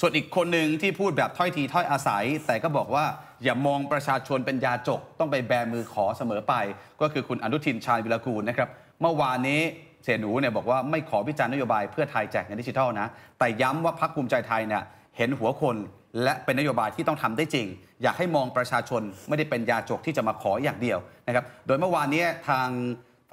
ส่วนอีกคนหนึ่งที่พูดแบบถ้อยทีถ้อยอาศัย แต่ก็บอกว่า อย่ามองประชาชนเป็นยาจก ต้องไปแบมือขอเสมอไป ก็คือคุณอนุทินชาญวิรากูลนะครับ เมื่อวานนี้เสียหนูเนี่ยบอกว่าไม่ขอวิจารณ์นโยบายเพื่อไทยแจกเงินดิจิทัลนะ แต่ย้ำว่าพรรคภูมิใจไทยเนี่ยเห็นหัวคนและเป็นนโยบายที่ต้องทำได้จริง อยากให้มองประชาชนไม่ได้เป็นยาจกที่จะมาขออย่างเดียวนะครับโดยเมื่อวานนี้ทาง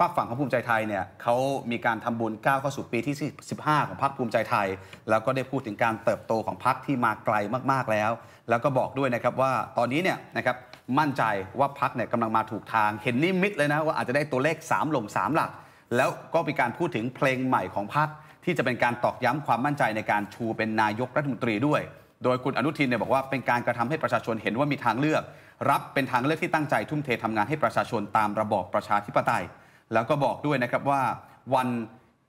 ฝากฝั่งของภูมิใจไทยเนี่ยเขามีการทำบุญก้าวเข้าสู่ปีที่15ของพรรคภูมิใจไทย แล้วก็ได้พูดถึงการเติบโตของพรรคที่มาไกลมากๆแล้ว แล้วก็บอกด้วยนะครับว่าตอนนี้เนี่ยนะครับมั่นใจว่าพรรคเนี่ยกำลังมาถูกทางเห็นนิมิตเลยนะว่าอาจจะได้ตัวเลข 3 หลง3หลัก แล้วก็มีการพูดถึงเพลงใหม่ของพรรคที่จะเป็นการตอกย้ำความมั่นใจในการชูเป็นนายกรัฐมนตรีด้วย โดยคุณอนุทินเนี่ยบอกว่าเป็นการกระทำให้ประชาชนเห็นว่ามีทางเลือก รับเป็นทางเลือกที่ตั้งใจทุ่มเททำงานให้ประชาชนตามระบอบประชาธิปไตยแล้วก็บอกด้วยนะครับว่าวัน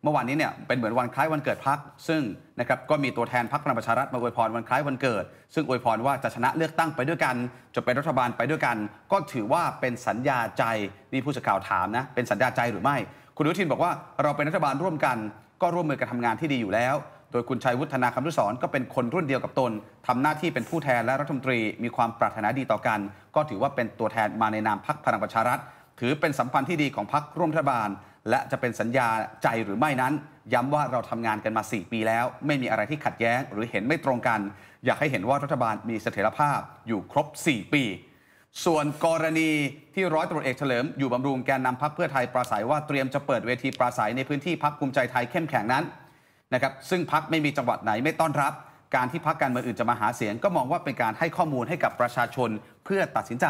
เมื่อวานนี้เนี่ยเป็นเหมือนวันคล้ายวันเกิดพัก ซึ่งนะครับก็มีตัวแทนพักพลังประชารัฐมาอวยพรวันคล้ายวันเกิด ซึ่งอวยพรว่าจะชนะเลือกตั้งไปด้วยกันจะเป็นรัฐบาลไปด้วยกัน ก็ถือว่าเป็นสัญญาใจนี่ผู้สื่อข่าวถามนะเป็นสัญญาใจหรือไม่ คุณอนุทินบอกว่าเราเป็นรัฐบาลร่วมกัน ก็ร่วมมือกันทำงานที่ดีอยู่แล้ว โดยคุณชัยวุฒนาคำรุศรก็เป็นคนรุ่นเดียวกับตน ทำหน้าที่เป็นผู้แทนและรัฐมนตรีมีความปรารถนาดีต่อกัน ก็ถือว่าเป็นตัวแทนมาในนามพักพลังประชารัฐถือเป็นสัมพันธ์ที่ดีของพรรคร่วมรัฐบาล และจะเป็นสัญญาใจหรือไม่นั้น ย้ำว่าเราทำงานกันมา 4 ปีแล้ว ไม่มีอะไรที่ขัดแย้งหรือเห็นไม่ตรงกัน อยากให้เห็นว่ารัฐบาลมีเสถียรภาพอยู่ครบ 4 ปี ส่วนกรณีที่ร้อยตรวจเอกเฉลิม อยู่บำรุงแกนนำพักเพื่อไทยปราศัยว่าเตรียมจะเปิดเวทีปราศัยในพื้นที่พักภูมิใจไทยเข้มแข็งนั้นนะครับซึ่งพักไม่มีจังหวัดไหนไม่ต้อนรับ การที่พักการเมืองอื่นจะมาหาเสียงก็มองว่าเป็นการให้ข้อมูลให้กับประชาชนเพื่อตัดสินใจ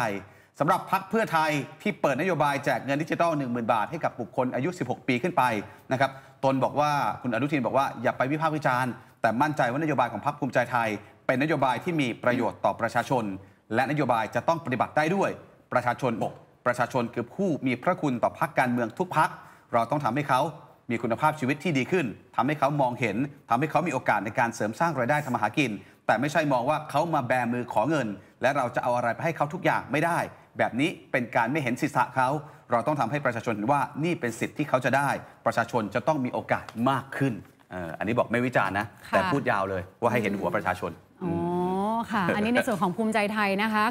สำหรับพักเพื่อไทยที่เปิดนโยบาย แจกเงินดิจิตอล10,000 บาท ให้กับบุคคลอายุ 16 ปีขึ้นไป นะครับ ตนบอกว่าคุณอนุทินบอกว่าอย่าไปวิพากษ์วิจารณ์แต่มั่นใจว่า นโยบายของพักภูมิใจไทย เป็นนโยบายที่มีประโยชน์ต่อประชาชน และนโยบายจะต้องปฏิบัติได้ด้วยประชาชนบอกประชาชนคือผู้มีพระคุณต่อพักการเมืองทุกพักเราต้องทำให้เขามีคุณภาพชีวิตที่ดีขึ้น ทำให้เขามองเห็น ทำให้เขามีโอกาสในการเสริมสร้างรายได้ทำมาหากิน แต่ไม่ใช่มองว่าเขามาแบมือขอเงิน และเราจะเอาอะไรไปให้เขาทุกอย่างไม่ได้ แบบนี้เป็นการไม่เห็นสิทธิเขา เราต้องทำให้ประชาชนเห็นว่านี่เป็นสิทธิ์ที่เขาจะได้ ประชาชนจะต้องมีโอกาสมากขึ้นอันนี้บอกไม่วิจารณ์นะ แต่พูดยาวเลย ว่าให้เห็นหัวประชาชนอ๋อค่ะ อันนี้ในส่วนของภูมิใจไทยนะคะ